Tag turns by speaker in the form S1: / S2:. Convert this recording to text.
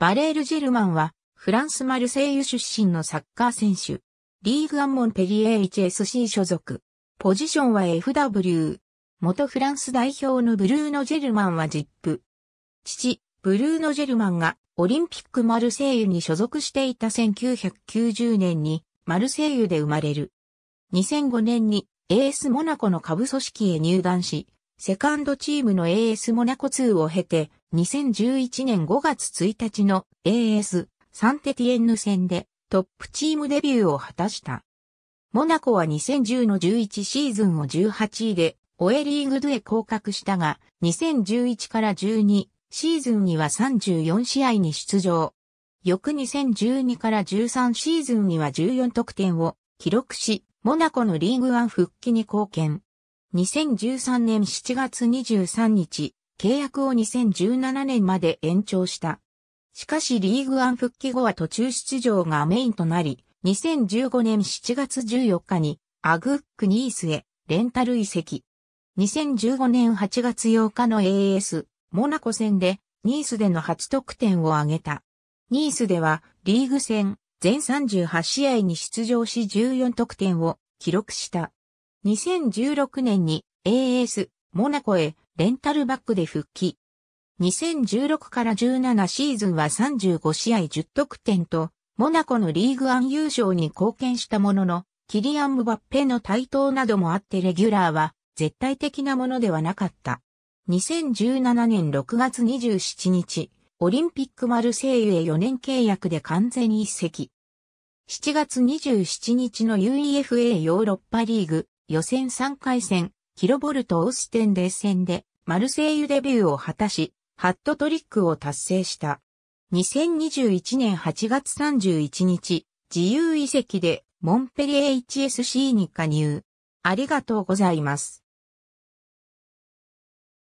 S1: バレール・ジェルマンは、フランス・マルセイユ出身のサッカー選手。リーグアンモンペリエ HSC 所属。ポジションは FW。元フランス代表のブルーノ・ジェルマンはジップ。父、ブルーノ・ジェルマンがオリンピックマルセイユに所属していた1990年にマルセイユで生まれる。2005年に AS モナコの下部組織へ入団し、セカンドチームの AS モナコ2を経て、2011年5月1日の AS サンテティエンヌ戦でトップチームデビューを果たした。モナコは2010の11シーズンを18位で、オエリーグドへ降格したが、2011から12シーズンには34試合に出場。翌2012から13シーズンには14得点を記録し、モナコのリーグワン復帰に貢献。2013年7月23日、契約を2017年まで延長した。しかしリーグアン復帰後は途中出場がメインとなり、2015年7月14日にアグックニースへレンタル移籍。2015年8月8日の AS モナコ戦でニースでの8得点を挙げた。ニースではリーグ戦全38試合に出場し14得点を記録した。2016年に AS モナコへレンタルバックで復帰。2016から17シーズンは35試合10得点と、モナコのリーグアン優勝に貢献したものの、キリアン・ムバッペの台頭などもあってレギュラーは絶対的なものではなかった。2017年6月27日、オリンピックマルセイユへ4年契約で完全移籍。7月27日の UEFA ヨーロッパリーグ予選3回戦、キロボルト・オーステンデー戦でマルセイユデビューを果たし、ハットトリックを達成した。2021年8月31日、自由遺跡でモンペリエ HSC に加入。ありがとうございます。